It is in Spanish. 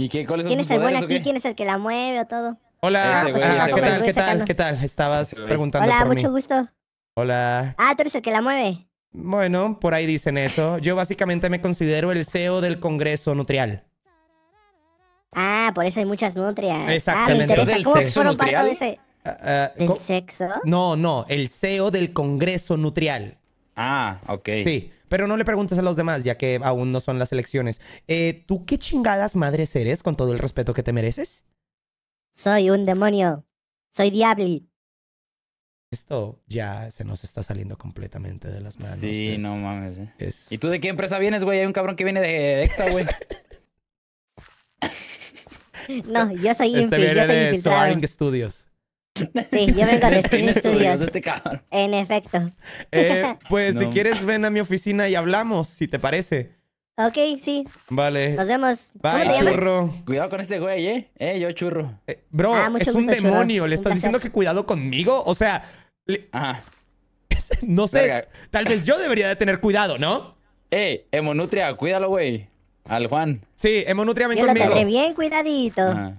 ¿Y ¿Quién es el bueno aquí? ¿Quién es el que la mueve o todo? Hola, ah, ¿qué tal? ¿Qué tal? ¿Qué tal? Estabas preguntando Hola, por mí. mucho gusto. Hola. Ah, tú eres el que la mueve. Bueno, por ahí dicen eso. Yo básicamente me considero el CEO del Congreso Nutrial. Ah, por eso hay muchas nutrias. Exactamente. ¿El sexo? no, no, el CEO del Congreso Nutrial. Ah, ok. Sí, pero no le preguntes a los demás, ya que aún no son las elecciones. Eh, ¿Tú qué chingadas madres eres con todo el respeto que te mereces? Soy un demonio. Soy diabli. Esto ya se nos está saliendo completamente de las manos. Sí, no mames. Eh. ¿Y tú de qué empresa vienes, güey? Hay un cabrón que viene de Exa, güey. no, yo soy, este de Studios. Sí, yo vengo de Studios. Este en efecto. Eh, pues si quieres, ven a mi oficina y hablamos, si te parece. Ok, sí. Vale. Nos vemos. Bye, churro. Cuidado con este güey, ¿eh? Eh, yo churro. Eh, bro, ah, es un demonio. ¿Le estás diciendo que cuidado conmigo? O sea... no sé. Tal vez yo debería de tener cuidado, ¿no? Eh, Hemonutria, cuídalo, güey. Al Juan. Sí, Hemonutria, ven yo conmigo. bien cuidadito.